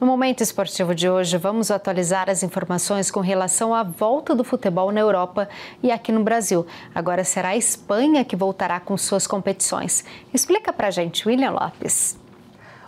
No momento esportivo de hoje, vamos atualizar as informações com relação à volta do futebol na Europa e aqui no Brasil. Agora será a Espanha que voltará com suas competições. Explica pra gente, William Lopes.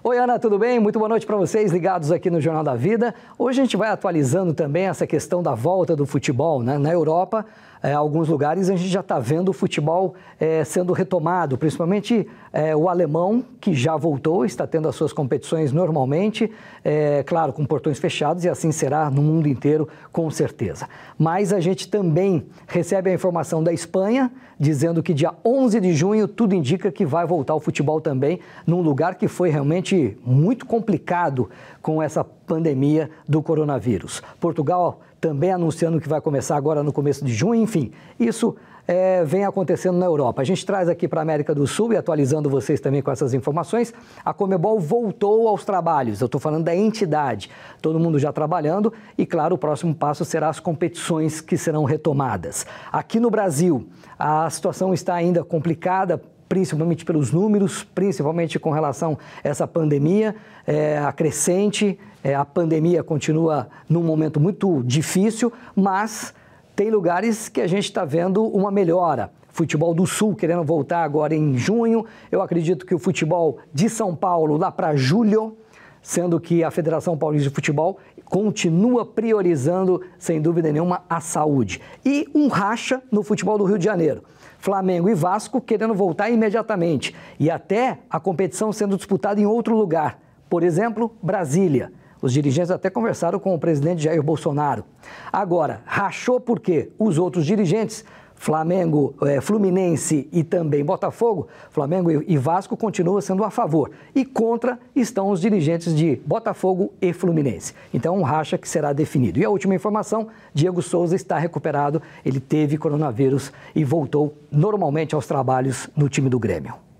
Oi, Ana, tudo bem? Muito boa noite para vocês ligados aqui no Jornal da Vida. Hoje a gente vai atualizando também essa questão da volta do futebol. Né? Na Europa, é, alguns lugares, a gente já está vendo o futebol é, sendo retomado, principalmente é, o alemão, que já voltou, está tendo as suas competições normalmente, é, claro, com portões fechados, e assim será no mundo inteiro, com certeza. Mas a gente também recebe a informação da Espanha, dizendo que dia 11 de junho tudo indica que vai voltar o futebol também, num lugar que foi realmente ambiente muito complicado com essa pandemia do coronavírus. Portugal também anunciando que vai começar agora no começo de junho, enfim, isso é, vem acontecendo na Europa. A gente traz aqui para a América do Sul e atualizando vocês também com essas informações, a Comebol voltou aos trabalhos. Eu estou falando da entidade, todo mundo já trabalhando e, claro, o próximo passo será as competições que serão retomadas. Aqui no Brasil, a situação está ainda complicada principalmente pelos números, principalmente com relação a essa pandemia, é, a crescente, é, a pandemia continua num momento muito difícil, mas tem lugares que a gente está vendo uma melhora. Futebol do Sul querendo voltar agora em junho. Eu acredito que o futebol de São Paulo, lá para julho, sendo que a Federação Paulista de Futebol continua priorizando, sem dúvida nenhuma, a saúde. E um racha no futebol do Rio de Janeiro. Flamengo e Vasco querendo voltar imediatamente e até a competição sendo disputada em outro lugar, por exemplo, Brasília. Os dirigentes até conversaram com o presidente Jair Bolsonaro. Agora, rachou porque os outros dirigentes Flamengo, é, Fluminense e também Botafogo, Flamengo e Vasco continuam sendo a favor. E contra estão os dirigentes de Botafogo e Fluminense. Então, um racha que será definido. E a última informação: Diego Souza está recuperado, ele teve coronavírus e voltou normalmente aos trabalhos no time do Grêmio.